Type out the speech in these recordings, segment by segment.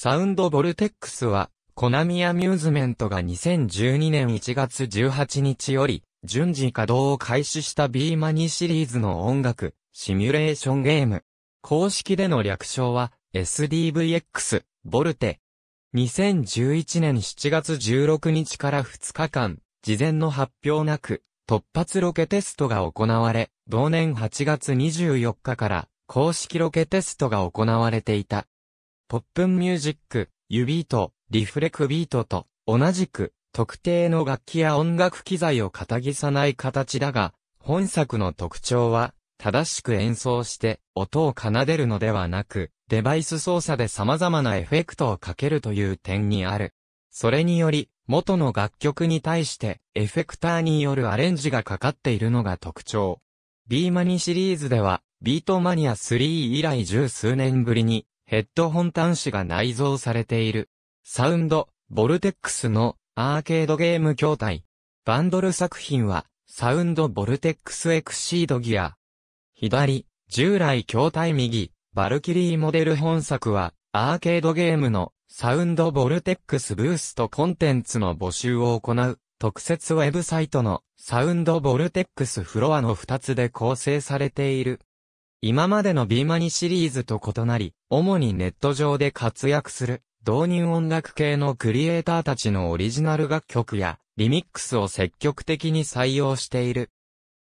サウンドボルテックスは、コナミアミューズメントが2012年1月18日より、順次稼働を開始したビーマニシリーズの音楽、シミュレーションゲーム。公式での略称は、SDVX、ボルテ。2011年7月16日から2日間、事前の発表なく、突発ロケテストが行われ、同年8月24日から、公式ロケテストが行われていた。ポップンミュージック、ユビート、リフレクビートと、同じく、特定の楽器や音楽機材を片ぎさない形だが、本作の特徴は、正しく演奏して音を奏でるのではなく、デバイス操作で様々なエフェクトをかけるという点にある。それにより、元の楽曲に対してエフェクターによるアレンジがかかっているのが特徴。ビーマニシリーズでは、ビートマニア3以来十数年ぶりにヘッドホン端子が内蔵されている。サウンド、ボルテックスのアーケードゲーム筐体。バンドル作品は、サウンドボルテックスエクシードギア。左、従来筐体右、バルキリーモデル本作は、アーケードゲームのサウンドボルテックスブーストコンテンツの募集を行う特設ウェブサイトのサウンドボルテックスフロアの2つで構成されている。今までのビーマニシリーズと異なり、主にネット上で活躍する、導入音楽系のクリエイターたちのオリジナル楽曲や、リミックスを積極的に採用している。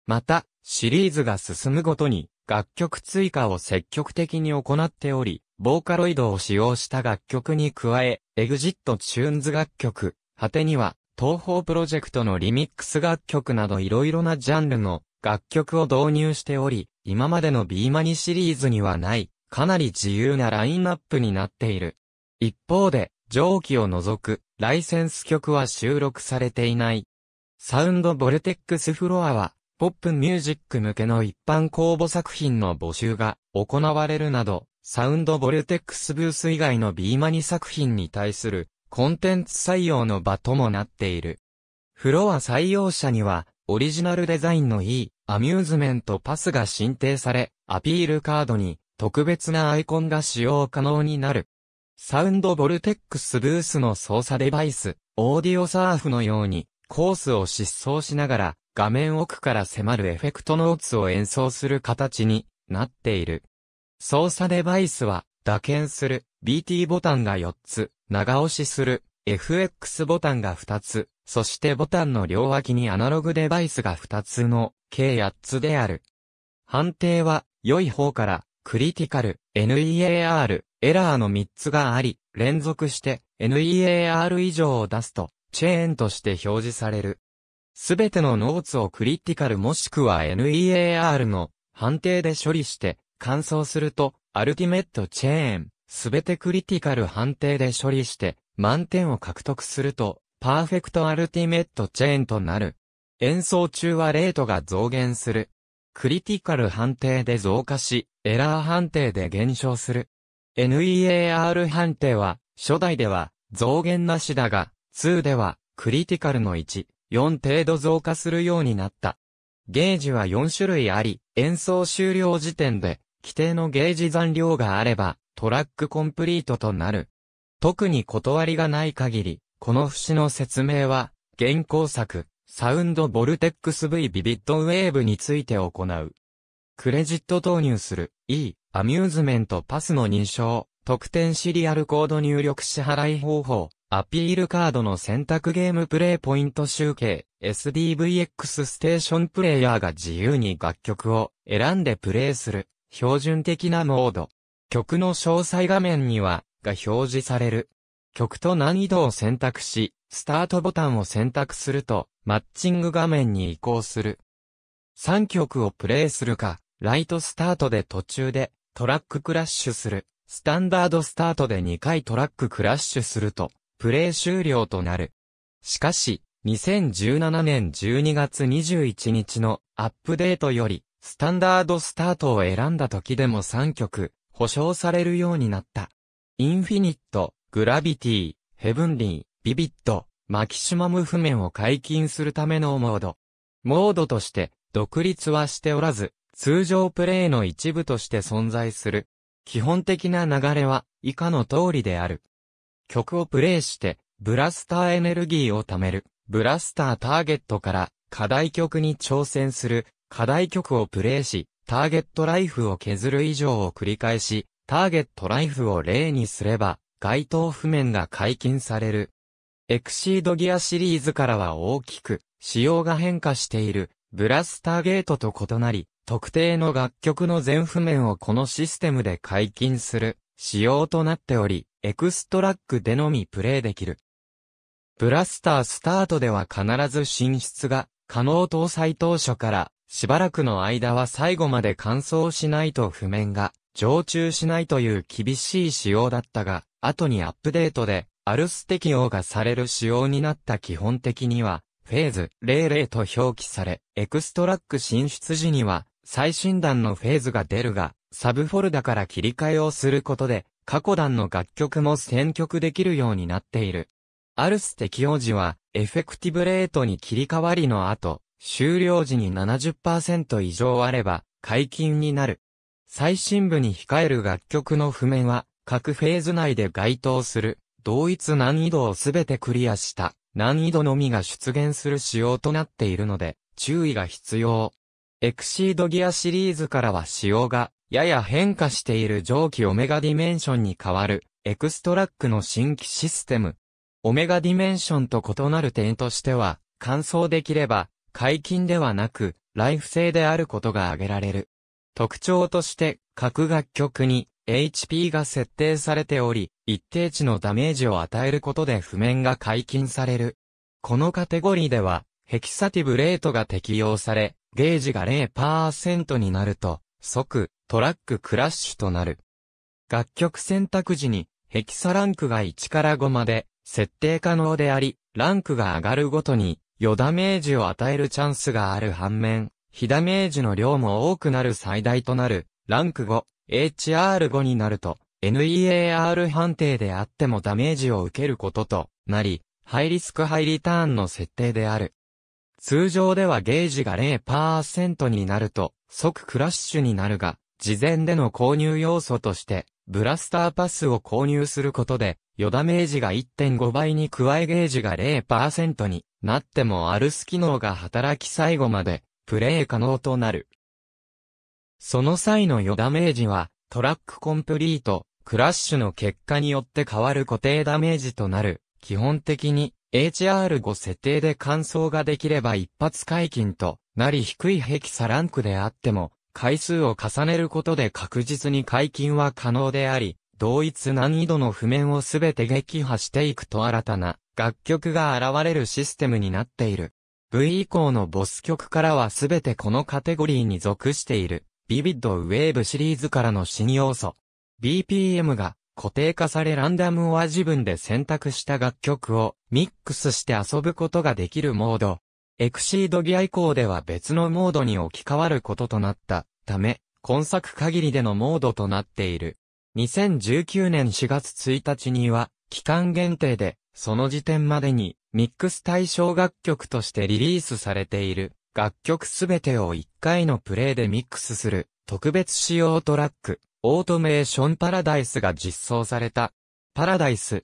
また、シリーズが進むごとに、楽曲追加を積極的に行っており、ボーカロイドを使用した楽曲に加え、エグジットチューンズ楽曲、果てには、東方プロジェクトのリミックス楽曲などいろいろなジャンルの楽曲を導入しており、今までの B マニシリーズにはない、かなり自由なラインナップになっている。一方で、上記を除く、ライセンス曲は収録されていない。サウンドボルテックスフロアは、ポップミュージック向けの一般公募作品の募集が行われるなど、サウンドボルテックスブース以外の B マニ作品に対するコンテンツ採用の場ともなっている。フロア採用者にはオリジナルデザインのいい、アミューズメントパスが申請され、アピールカードに、特別なアイコンが使用可能になる。サウンドボルテックスブースの操作デバイス、オーディオサーフのように、コースを疾走しながら、画面奥から迫るエフェクトノーツを演奏する形になっている。操作デバイスは、打鍵する BT ボタンが4つ、長押しする FX ボタンが2つ、そしてボタンの両脇にアナログデバイスが2つの、計8つである。判定は、良い方から、クリティカル、NEAR、エラーの3つがあり、連続して NEAR 以上を出すと、チェーンとして表示される。すべてのノーツをクリティカルもしくは NEAR の判定で処理して、乾燥すると、アルティメットチェーン、すべてクリティカル判定で処理して、満点を獲得すると、パーフェクトアルティメットチェーンとなる。演奏中はレートが増減する。クリティカル判定で増加し、エラー判定で減少する。NEAR 判定は、初代では、増減なしだが、2では、クリティカルの1、4程度増加するようになった。ゲージは4種類あり、演奏終了時点で、規定のゲージ残量があれば、トラックコンプリートとなる。特に断りがない限り、この節の説明は、現行作、サウンドボルテックス V ビビットウェーブについて行う。クレジット投入する、E、アミューズメントパスの認証、特典シリアルコード入力支払い方法、アピールカードの選択ゲームプレイポイント集計、SDVX ステーションプレイヤーが自由に楽曲を選んでプレイする、標準的なモード。曲の詳細画面には、が表示される。曲と難易度を選択し、スタートボタンを選択すると、マッチング画面に移行する。3曲をプレイするか、ライトスタートで途中でトラッククラッシュする。スタンダードスタートで2回トラッククラッシュすると、プレイ終了となる。しかし、2017年12月21日のアップデートより、スタンダードスタートを選んだ時でも3曲、保証されるようになった。インフィニット、グラビティ、ヘブンリー、ビビット、マキシマム譜面を解禁するためのモード。モードとして独立はしておらず、通常プレイの一部として存在する。基本的な流れは以下の通りである。曲をプレイして、ブラスターエネルギーを貯める、ブラスターターゲットから課題曲に挑戦する、課題曲をプレイし、ターゲットライフを削る以上を繰り返し、ターゲットライフを例にすれば、該当譜面が解禁される。エクシードギアシリーズからは大きく、仕様が変化している、ブラスターゲートと異なり、特定の楽曲の全譜面をこのシステムで解禁する、仕様となっており、エクストラックでのみプレイできる。ブラスタースタートでは必ず進出が、可能搭載当初から、しばらくの間は最後まで完走しないと譜面が、常駐しないという厳しい仕様だったが、後にアップデートで、アルス適用がされる仕様になった基本的には、フェーズ00と表記され、エクストラック進出時には、最新弾のフェーズが出るが、サブフォルダから切り替えをすることで、過去弾の楽曲も選曲できるようになっている。アルス適用時は、エフェクティブレートに切り替わりの後、終了時に70%以上あれば、解禁になる。最新部に控える楽曲の譜面は、各フェーズ内で該当する、同一難易度をすべてクリアした、難易度のみが出現する仕様となっているので、注意が必要。エクシードギアシリーズからは仕様が、やや変化している蒸気オメガディメンションに変わる、エクストラックの新規システム。オメガディメンションと異なる点としては、乾燥できれば、解禁ではなく、ライフ性であることが挙げられる。特徴として、各楽曲に、HP が設定されており、一定値のダメージを与えることで譜面が解禁される。このカテゴリーでは、ヘキサティブレートが適用され、ゲージが0%になると、即、トラッククラッシュとなる。楽曲選択時に、ヘキサランクが1から5まで、設定可能であり、ランクが上がるごとに、余ダメージを与えるチャンスがある反面、非ダメージの量も多くなる最大となる、ランク5、HR5 になると、NEAR 判定であってもダメージを受けることとなり、ハイリスクハイリターンの設定である。通常ではゲージが0%になると即クラッシュになるが、事前での購入要素として、ブラスターパスを購入することで、余ダメージが1.5倍に加えゲージが0%になってもアルス機能が働き最後までプレイ可能となる。その際の余ダメージは、トラックコンプリート、クラッシュの結果によって変わる固定ダメージとなる。基本的に、HR5 設定で乾燥ができれば一発解禁となり低いヘキサランクであっても、回数を重ねることで確実に解禁は可能であり、同一難易度の譜面をすべて撃破していくと新たな楽曲が現れるシステムになっている。V 以降のボス曲からはすべてこのカテゴリーに属している。ビビッドウェーブシリーズからの新要素。BPM が固定化されランダムは自分で選択した楽曲をミックスして遊ぶことができるモード。エクシードギア以降では別のモードに置き換わることとなったため、今作限りでのモードとなっている。2019年4月1日には、期間限定で、その時点までに、ミックス対象楽曲としてリリースされている。楽曲すべてを一回のプレイでミックスする特別仕様トラック、オートメーションパラダイスが実装された。パラダイス。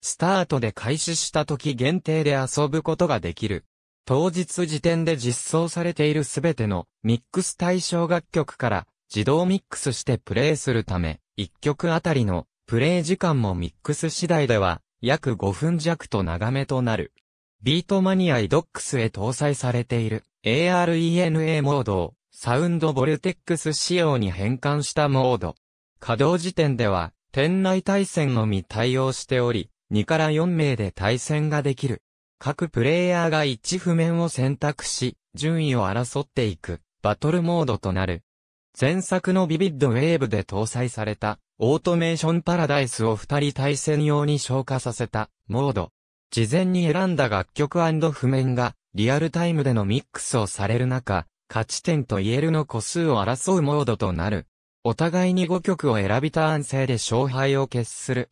スタートで開始した時限定で遊ぶことができる。当日時点で実装されているすべてのミックス対象楽曲から自動ミックスしてプレイするため、1曲あたりのプレイ時間もミックス次第では約5分弱と長めとなる。ビートマニアイドックスへ搭載されている ARENA モードをサウンドボルテックス仕様に変換したモード。稼働時点では店内対戦のみ対応しており、2から4名で対戦ができる。各プレイヤーが1譜面を選択し、順位を争っていく、バトルモードとなる。前作のビビッドウェーブで搭載された、オートメーションパラダイスを2人対戦用に消化させた、モード。事前に選んだ楽曲譜面がリアルタイムでのミックスをされる中、勝ち点とイエルの個数を争うモードとなる。お互いに5曲を選びた安静で勝敗を決する。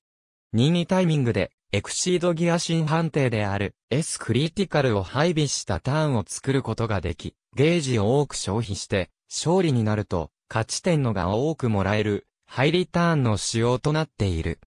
任意タイミングで、エクシードギア新判定である S クリティカルを配備したターンを作ることができ、ゲージを多く消費して、勝利になると、勝ち点のが多くもらえる、ハイリターンの仕様となっている。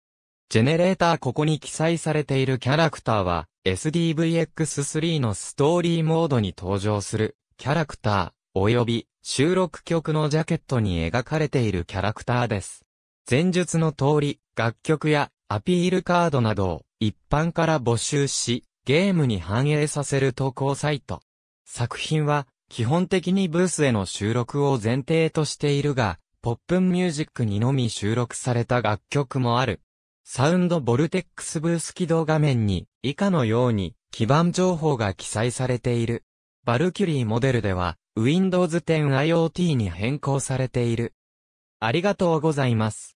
ジェネレーターここに記載されているキャラクターは SDVX3 のストーリーモードに登場するキャラクター及び収録曲のジャケットに描かれているキャラクターです。前述の通り楽曲やアピールカードなどを一般から募集しゲームに反映させる投稿サイト。作品は基本的にブースへの収録を前提としているが、ポップンミュージックにのみ収録された楽曲もある。サウンドボルテックスブース起動画面に以下のように基盤情報が記載されている。バルキュリーモデルでは Windows 10 IoT に変更されている。ありがとうございます。